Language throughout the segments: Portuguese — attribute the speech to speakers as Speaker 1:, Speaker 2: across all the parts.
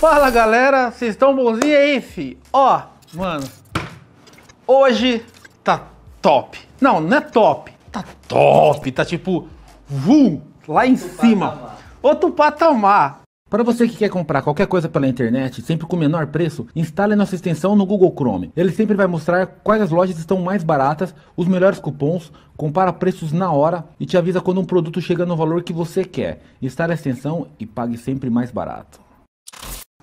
Speaker 1: Fala galera, vocês estão bonzinhos aí, fi? Ó, mano, hoje tá top. Não, não é top, tá top, tá tipo, vu lá em Outro cima. Patamar. Outro patamar. Para você que quer comprar qualquer coisa pela internet, sempre com o menor preço, instale nossa extensão no Google Chrome. Ele sempre vai mostrar quais as lojas estão mais baratas, os melhores cupons, compara preços na hora e te avisa quando um produto chega no valor que você quer. Instale a extensão e pague sempre mais barato.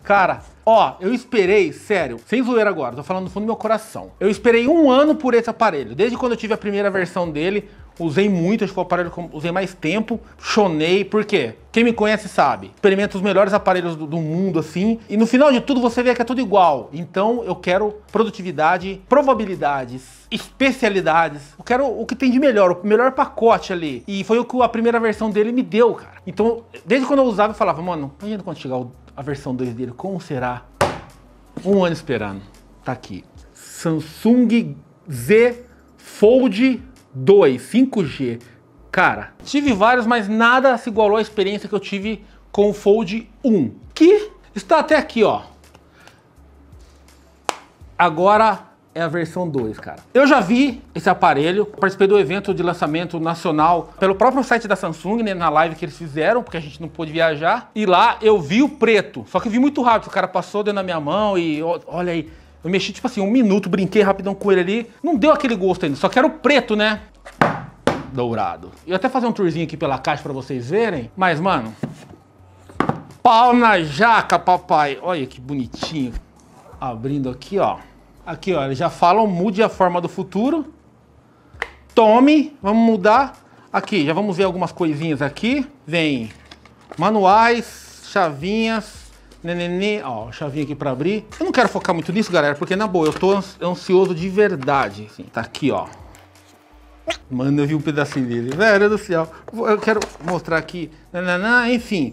Speaker 1: Cara, ó, eu esperei, sério, sem zoeira agora, tô falando do fundo do meu coração. Eu esperei um ano por esse aparelho. Desde quando eu tive a primeira versão dele, usei muito, acho que foi o aparelho que usei mais tempo, chonei, por quê? Quem me conhece sabe, experimento os melhores aparelhos do, do, mundo assim, e no final de tudo você vê que é tudo igual. Então eu quero produtividade, probabilidades, especialidades, eu quero o que tem de melhor, o melhor pacote ali. E foi o que a primeira versão dele me deu, cara. Então, desde quando eu usava, eu falava, mano, imagina quando chegar o a versão 2 dele, como será? Um ano esperando. Tá aqui. Samsung Z Fold 2 5G. Cara, tive vários, mas nada se igualou à experiência que eu tive com o Fold 1, que está até aqui, ó. Agora é a versão 2, cara. Eu já vi esse aparelho, participei do evento de lançamento nacional pelo próprio site da Samsung, né, na live que eles fizeram, porque a gente não pôde viajar. E lá eu vi o preto, só que vi muito rápido, o cara passou dentro da minha mão e olha aí. Eu mexi, tipo assim, um minuto, brinquei rapidão com ele ali. Não deu aquele gosto ainda, só que era o preto, né? Dourado. Eu até fazer um tourzinho aqui pela caixa pra vocês verem. Mas, mano... Pau na jaca, papai. Olha que bonitinho. Abrindo aqui, ó. Aqui, ó, eles já falam, mude a forma do futuro. Tome, vamos mudar. Aqui, já vamos ver algumas coisinhas aqui. Vem manuais, chavinhas, nenenê, ó, chavinha aqui para abrir. Eu não quero focar muito nisso, galera, porque na boa, eu tô ansioso de verdade. Assim. Tá aqui, ó. Mano, eu vi um pedacinho dele. Velho do céu. Eu quero mostrar aqui. Nananã, enfim,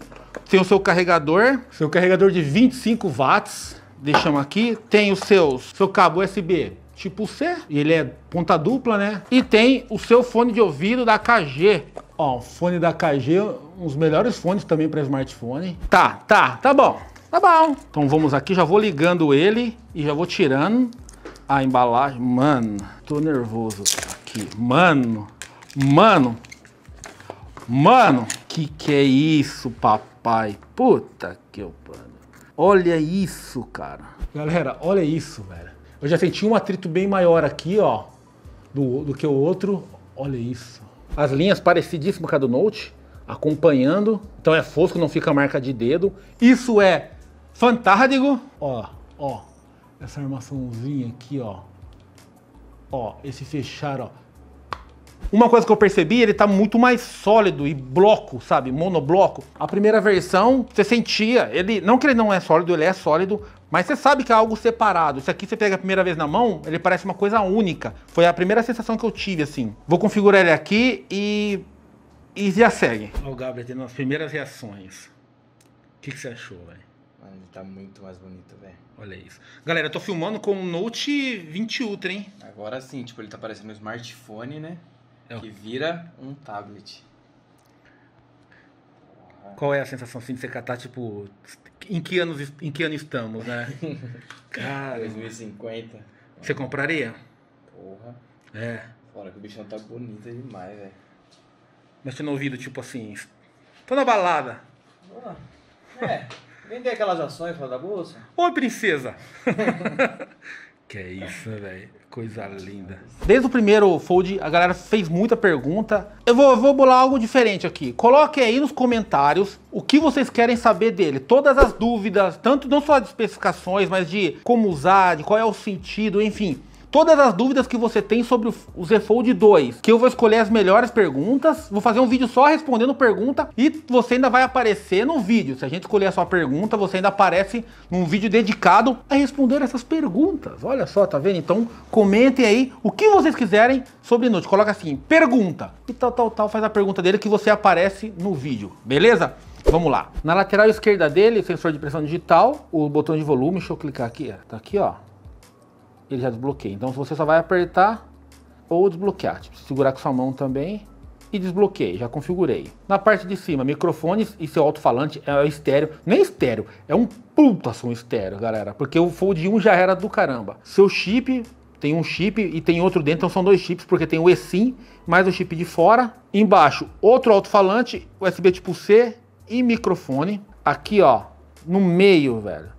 Speaker 1: tem o seu carregador. Seu carregador de 25 watts deixamos aqui. Tem o seu seu cabo USB tipo C, ele é ponta dupla, né? E tem o seu fone de ouvido da KG. Ó, fone da KG, um dos melhores fones também para smartphone. Tá, tá, tá bom. Tá bom. Então vamos aqui, já vou ligando ele e já vou tirando a embalagem. Mano, tô nervoso aqui. Mano, mano, mano. Que que é isso, papai? Puta que eu pano. Olha isso, cara. Galera, olha isso, velho. Eu já senti um atrito bem maior aqui, ó, do, do que o outro. Olha isso. As linhas parecidíssimas com a do Note, acompanhando. Então é fosco, não fica marca de dedo. Isso é fantástico. Ó, ó, essa armaçãozinha aqui, ó. Ó, esse fechar, ó. Uma coisa que eu percebi, ele tá muito mais sólido e bloco, sabe? Monobloco. A primeira versão, você sentia, ele não que ele não é sólido, ele é sólido, mas você sabe que é algo separado. Isso aqui você pega a primeira vez na mão, ele parece uma coisa única. Foi a primeira sensação que eu tive, assim. Vou configurar ele aqui e. E já segue. Olha o Gabriel tendo as primeiras reações. O que, que você achou, velho? Mano, ele tá muito mais bonito, velho. Olha isso. Galera, eu tô filmando com o Note 20 Ultra, hein? Agora sim, tipo, ele tá parecendo um smartphone, né? É que vira um tablet. Qual é a sensação assim de você catar, tipo, em que, anos, em que ano estamos, né? Cara. 2050. Você compraria? Porra. É. Fora que o bichão tá bonito demais, velho. Mas tinha ouvido, tipo assim. Tô na balada. Ah, é. Vender aquelas ações fora da bolsa? Oi, princesa! que isso, velho coisa linda. Desde o primeiro fold, a galera fez muita pergunta. Eu vou, vou bolar algo diferente aqui. Coloque aí nos comentários o que vocês querem saber dele. Todas as dúvidas, tanto não só de especificações, mas de como usar, de qual é o sentido, enfim todas as dúvidas que você tem sobre o Z Fold 2, que eu vou escolher as melhores perguntas, vou fazer um vídeo só respondendo pergunta e você ainda vai aparecer no vídeo. Se a gente escolher a sua pergunta, você ainda aparece num vídeo dedicado a responder essas perguntas. Olha só, tá vendo? Então comentem aí o que vocês quiserem sobre Note. Coloca assim, pergunta e tal, tal, tal, faz a pergunta dele que você aparece no vídeo, beleza? Vamos lá. Na lateral esquerda dele, sensor de pressão digital, o botão de volume, deixa eu clicar aqui, tá aqui ó, ele já desbloqueia. Então você só vai apertar ou desbloquear. Tipo, segurar com sua mão também e desbloqueei, já configurei. Na parte de cima, microfones e seu alto-falante é estéreo, nem estéreo, é um puta som estéreo, galera, porque o Fold 1 já era do caramba. Seu chip tem um chip e tem outro dentro, então são dois chips, porque tem o eSIM mais o chip de fora. Embaixo, outro alto-falante, USB tipo C e microfone. Aqui, ó, no meio, velho,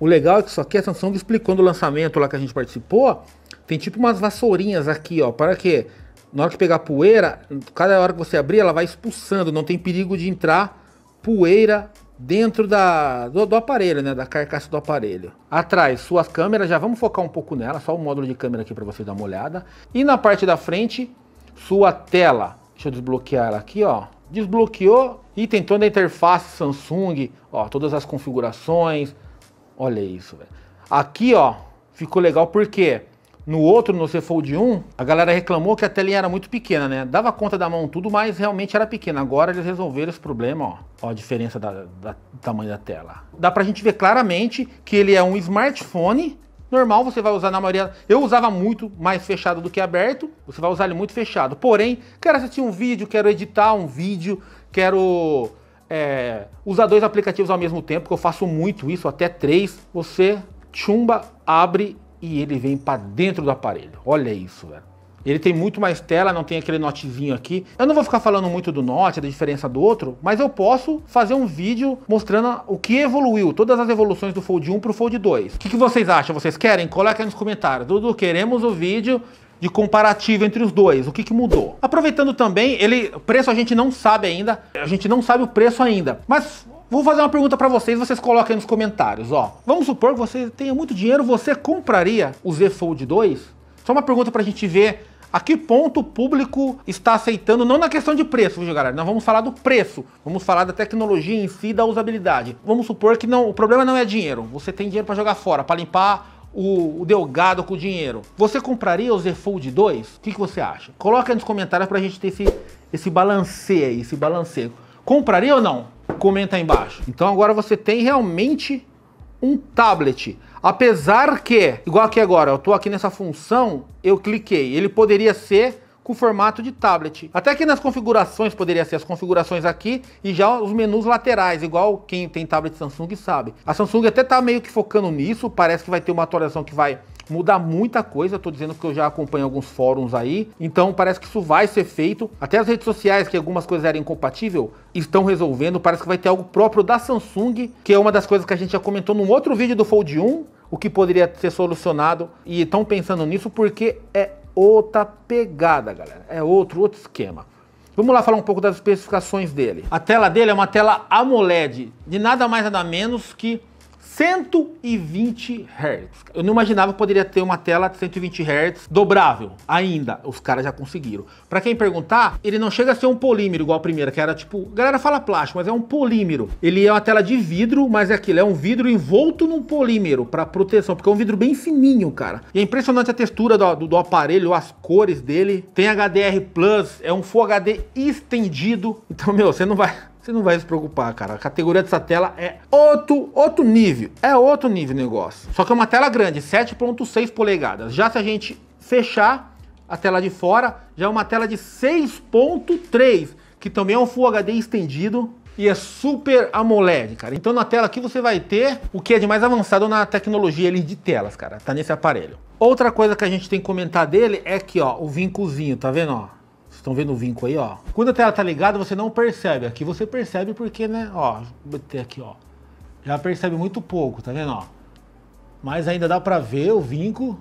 Speaker 1: o legal é que isso aqui a Samsung explicou no lançamento lá que a gente participou, tem tipo umas vassourinhas aqui, ó, para que na hora que pegar poeira, cada hora que você abrir, ela vai expulsando, não tem perigo de entrar poeira dentro da, do, do, aparelho, né, da carcaça do aparelho. Atrás, suas câmeras, já vamos focar um pouco nela, só o módulo de câmera aqui para você dar uma olhada. E na parte da frente, sua tela. Deixa eu desbloquear ela aqui, ó. Desbloqueou e tem toda a interface Samsung, ó, todas as configurações, Olha isso, velho. Aqui, ó, ficou legal porque no outro, no fold 1, a galera reclamou que a telinha era muito pequena, né? Dava conta da mão tudo, mas realmente era pequena. Agora eles resolveram esse problema, ó. Ó a diferença da, da, do tamanho da tela. Dá pra gente ver claramente que ele é um smartphone normal, você vai usar na maioria... Eu usava muito mais fechado do que aberto, você vai usar ele muito fechado. Porém, quero assistir um vídeo, quero editar um vídeo, quero é, usar dois aplicativos ao mesmo tempo, que eu faço muito isso, até três, você chumba, abre e ele vem para dentro do aparelho. Olha isso, velho. Ele tem muito mais tela, não tem aquele notezinho aqui. Eu não vou ficar falando muito do note, da diferença do outro, mas eu posso fazer um vídeo mostrando o que evoluiu, todas as evoluções do Fold 1 para o Fold 2. O que, que, vocês acham? Vocês querem? Coloca aí nos comentários. Dudu, queremos o vídeo de comparativo entre os dois. O que, que mudou? Aproveitando também, ele preço a gente não sabe ainda. A gente não sabe o preço ainda. Mas Vou fazer uma pergunta para vocês, vocês coloquem aí nos comentários, ó. Vamos supor que você tenha muito dinheiro, você compraria o Z Fold 2? Só uma pergunta para a gente ver a que ponto o público está aceitando, não na questão de preço, viu, galera? Nós vamos falar do preço, vamos falar da tecnologia em si, da usabilidade. Vamos supor que não, o problema não é dinheiro, você tem dinheiro para jogar fora, para limpar o, o Delgado com o dinheiro. Você compraria o Z Fold 2? O que, que você acha? Coloca aí nos comentários pra gente ter esse, esse balanceio aí, esse balanceio. Compraria ou não? Comenta aí embaixo. Então agora você tem realmente um tablet. Apesar que, igual aqui agora, eu tô aqui nessa função, eu cliquei. Ele poderia ser com formato de tablet. Até que nas configurações poderia ser as configurações aqui e já os menus laterais, igual quem tem tablet Samsung sabe. A Samsung até tá meio que focando nisso, parece que vai ter uma atualização que vai mudar muita coisa, eu tô dizendo que eu já acompanho alguns fóruns aí, então parece que isso vai ser feito, até as redes sociais que algumas coisas eram incompatíveis, estão resolvendo, parece que vai ter algo próprio da Samsung, que é uma das coisas que a gente já comentou num outro vídeo do Fold 1, o que poderia ser solucionado e estão pensando nisso porque é outra pegada, galera. É outro, outro esquema. Vamos lá falar um pouco das especificações dele. A tela dele é uma tela AMOLED, de nada mais nada menos que 120 Hz. Eu não imaginava que poderia ter uma tela de 120 Hz dobrável. Ainda, os caras já conseguiram. Para quem perguntar, ele não chega a ser um polímero igual a primeira, que era tipo, a galera fala plástico, mas é um polímero. Ele é uma tela de vidro, mas é aquilo, é um vidro envolto num polímero para proteção, porque é um vidro bem fininho, cara. E é impressionante a textura do, do, do aparelho, as cores dele. Tem HDR Plus, é um Full HD estendido. Então, meu, você não vai você não vai se preocupar, cara. A categoria dessa tela é outro, outro nível. É outro nível o negócio. Só que é uma tela grande, 7.6 polegadas. Já se a gente fechar a tela de fora, já é uma tela de 6.3, que também é um Full HD estendido e é super AMOLED, cara. Então na tela aqui você vai ter o que é de mais avançado na tecnologia ali de telas, cara. Tá nesse aparelho. Outra coisa que a gente tem que comentar dele é que, ó, o vincozinho, tá vendo, ó? estão vendo o vinco aí, ó. Quando a tela tá ligada, você não percebe. Aqui você percebe porque, né, ó, vou meter aqui, ó. Já percebe muito pouco, tá vendo, ó? Mas ainda dá para ver o vinco.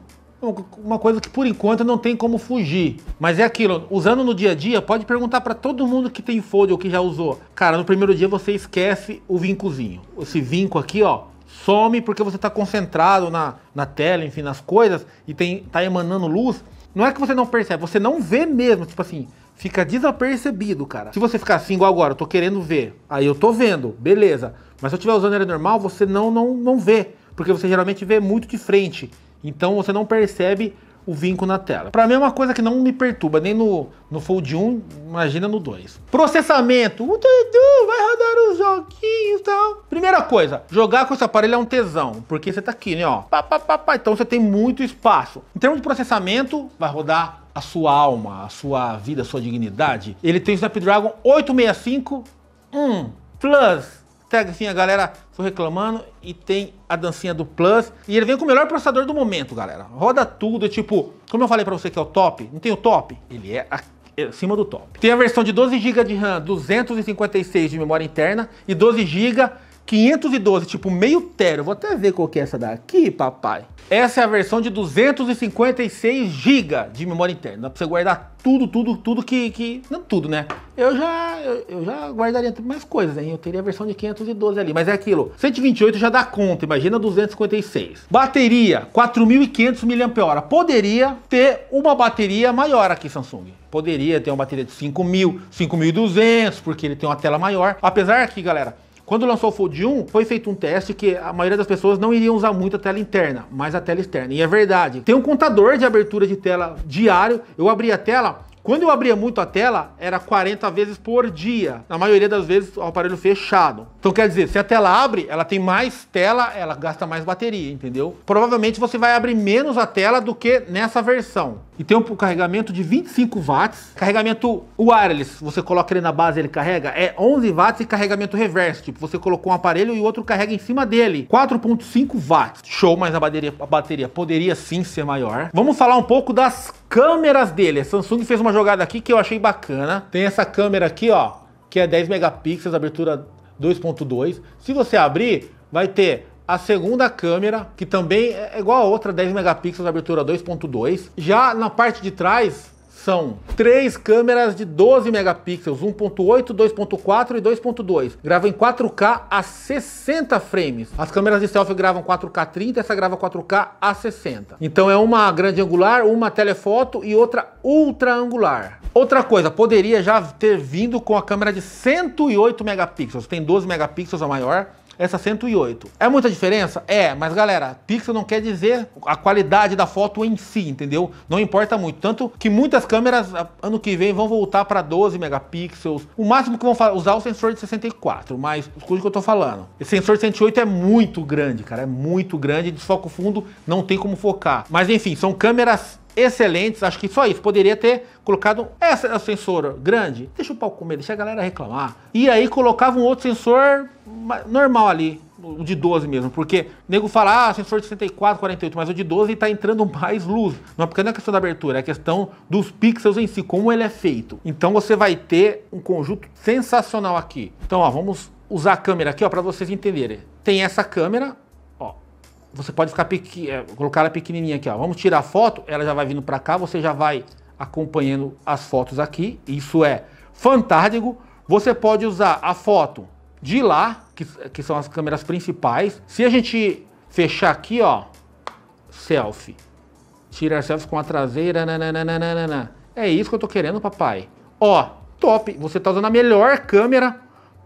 Speaker 1: Uma coisa que por enquanto não tem como fugir. Mas é aquilo, usando no dia a dia, pode perguntar para todo mundo que tem fold ou que já usou. Cara, no primeiro dia você esquece o vincozinho. Esse vinco aqui, ó, some porque você tá concentrado na, na tela, enfim, nas coisas e tem, tá emanando luz não é que você não percebe, você não vê mesmo, tipo assim, fica desapercebido, cara. Se você ficar assim igual agora, eu tô querendo ver, aí eu tô vendo, beleza. Mas se eu estiver usando ele normal, você não, não, não vê, porque você geralmente vê muito de frente. Então você não percebe o vinco na tela. Para mim é uma coisa que não me perturba, nem no, no Fold 1, imagina no 2. Processamento, o Dudu vai rodar os joguinhos e tal. Primeira coisa, jogar com esse aparelho é um tesão, porque você tá aqui, né, ó, pá, pá, pá, pá, então você tem muito espaço. Em termos de processamento, vai rodar a sua alma, a sua vida, a sua dignidade. Ele tem o Snapdragon 865 1 Plus Segue assim, a galera foi reclamando e tem a dancinha do Plus. E ele vem com o melhor processador do momento, galera. Roda tudo, é tipo, como eu falei pra você que é o top, não tem o top? Ele é a é acima do top. Tem a versão de 12 GB de RAM, 256 de memória interna e 12 GB 512, tipo meio tero. Vou até ver qual que é essa daqui, papai. Essa é a versão de 256 GB de memória interna. Dá pra você guardar tudo, tudo, tudo que... que... Não tudo, né? eu já, eu, já guardaria mais coisas, hein? Eu teria a versão de 512 ali, mas é aquilo. 128 já dá conta, imagina 256. Bateria, 4.500 mAh. Poderia ter uma bateria maior aqui, Samsung. Poderia ter uma bateria de 5.000, 5.200, porque ele tem uma tela maior. Apesar que, galera, quando lançou o Fold 1, foi feito um teste que a maioria das pessoas não iriam usar muito a tela interna, mas a tela externa. E é verdade. Tem um contador de abertura de tela diário. Eu abri a tela, quando eu abria muito a tela, era 40 vezes por dia. Na maioria das vezes, o aparelho fechado. Então quer dizer, se a tela abre, ela tem mais tela, ela gasta mais bateria, entendeu? Provavelmente você vai abrir menos a tela do que nessa versão. E tem um carregamento de 25 watts. Carregamento wireless, você coloca ele na base, ele carrega. É 11 watts e carregamento reverso. Tipo, você colocou um aparelho e o outro carrega em cima dele. 4.5 watts. Show, mas a bateria, a bateria poderia sim ser maior. Vamos falar um pouco das câmeras dele. A Samsung fez uma jogada aqui que eu achei bacana. Tem essa câmera aqui, ó, que é 10 megapixels, abertura 2.2. Se você abrir, vai ter a segunda câmera, que também é igual a outra, 10 megapixels, abertura 2.2. Já na parte de trás, são três câmeras de 12 megapixels, 1.8, 2.4 e 2.2. Grava em 4K a 60 frames. As câmeras de selfie gravam 4K 30, essa grava 4K a 60. Então é uma grande angular, uma telefoto e outra ultra angular. Outra coisa, poderia já ter vindo com a câmera de 108 megapixels. Tem 12 megapixels a maior, essa 108. É muita diferença? É, mas galera, pixel não quer dizer a qualidade da foto em si, entendeu? Não importa muito. Tanto que muitas câmeras ah, ano que vem vão voltar para 12 megapixels. O máximo que vão usar é o sensor de 64, mas escute o que eu tô falando. Esse sensor de 108 é muito grande, cara, é muito grande, de foco fundo não tem como focar. Mas enfim, são câmeras excelentes, acho que só isso. Poderia ter colocado essa, sensor grande, deixa o pau comer, deixa a galera reclamar. E aí colocava um outro sensor normal ali, o de 12 mesmo, porque o nego fala, ah, sensor de 64, 48, mas o de 12 está entrando mais luz. Não é porque não é questão da abertura, é questão dos pixels em si, como ele é feito. Então você vai ter um conjunto sensacional aqui. Então, ó, vamos usar a câmera aqui, ó, para vocês entenderem. Tem essa câmera, você pode ficar eh, colocar ela pequenininha aqui, ó. Vamos tirar a foto, ela já vai vindo para cá, você já vai acompanhando as fotos aqui. Isso é fantástico. Você pode usar a foto de lá, que, que são as câmeras principais. Se a gente fechar aqui, ó, selfie. Tirar selfie com a traseira, nananana. É isso que eu tô querendo, papai. Ó, top! Você tá usando a melhor câmera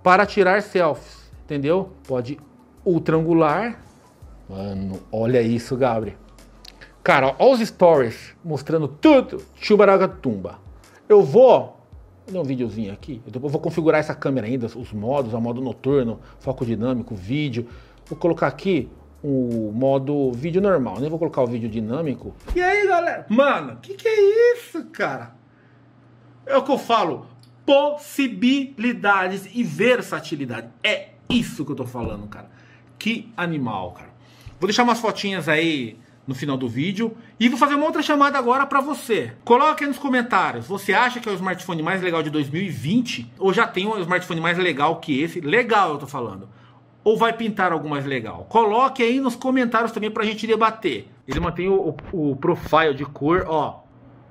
Speaker 1: para tirar selfies, entendeu? Pode ultra angular, Mano, olha isso, Gabriel. Cara, olha os stories mostrando tudo. Chubaragatumba. Eu vou. Vou dar um videozinho aqui. Eu vou configurar essa câmera ainda, os modos, a modo noturno, foco dinâmico, vídeo. Vou colocar aqui o modo vídeo normal, né? Vou colocar o vídeo dinâmico. E aí, galera? Mano, que que é isso, cara? É o que eu falo. Possibilidades e versatilidade. É isso que eu tô falando, cara. Que animal, cara. Vou deixar umas fotinhas aí no final do vídeo. E vou fazer uma outra chamada agora para você. Coloque aí nos comentários, você acha que é o smartphone mais legal de 2020? Ou já tem um smartphone mais legal que esse? Legal, eu tô falando. Ou vai pintar algo mais legal? Coloque aí nos comentários também pra gente debater. Ele mantém o, o, profile de cor, ó.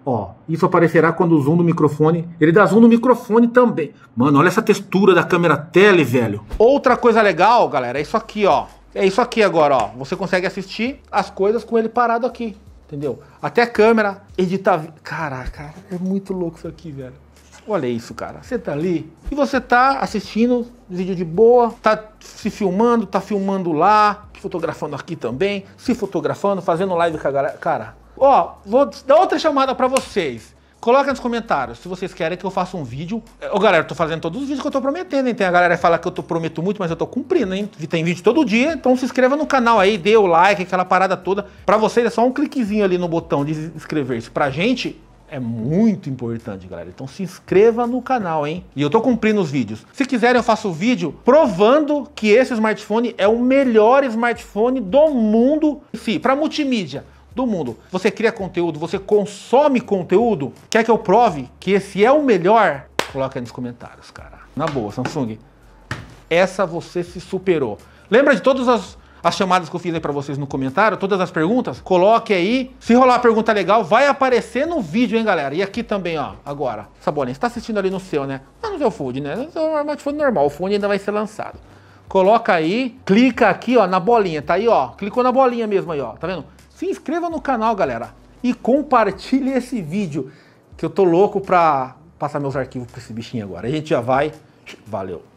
Speaker 1: Ó, isso aparecerá quando o zoom do microfone. Ele dá zoom no microfone também. Mano, olha essa textura da câmera tele, velho. Outra coisa legal, galera, é isso aqui, ó. É isso aqui agora, ó. Você consegue assistir as coisas com ele parado aqui, entendeu? Até câmera, editar... Caraca, é muito louco isso aqui, velho. Olha isso, cara. Você tá ali e você tá assistindo vídeo de boa, tá se filmando, tá filmando lá, fotografando aqui também, se fotografando, fazendo live com a galera. Cara, ó, vou dar outra chamada para vocês. Coloca nos comentários se vocês querem que eu faça um vídeo. Ô, galera, eu tô fazendo todos os vídeos que eu tô prometendo, hein? Tem a galera que fala que eu tô, prometo muito, mas eu tô cumprindo, hein? Tem vídeo todo dia, então se inscreva no canal aí, dê o like, aquela parada toda. Pra vocês é só um cliquezinho ali no botão de inscrever-se. Pra gente, é muito importante, galera. Então se inscreva no canal, hein? E eu tô cumprindo os vídeos. Se quiserem, eu faço o vídeo provando que esse smartphone é o melhor smartphone do mundo. Sim, para multimídia do mundo. Você cria conteúdo, você consome conteúdo. Quer que eu prove que esse é o melhor? Coloca aí nos comentários, cara. Na boa, Samsung. Essa você se superou. Lembra de todas as, as chamadas que eu fiz aí para vocês no comentário, todas as perguntas? Coloque aí. Se rolar pergunta legal, vai aparecer no vídeo, hein, galera? E aqui também, ó, agora. bolinha. você tá assistindo ali no seu, né? Mas no seu food, né? No seu smartphone normal, o fone ainda vai ser lançado. Coloca aí, clica aqui, ó, na bolinha, tá aí, ó. Clicou na bolinha mesmo aí, ó, tá vendo? se inscreva no canal, galera, e compartilhe esse vídeo, que eu tô louco pra passar meus arquivos pra esse bichinho agora. A gente já vai. Valeu!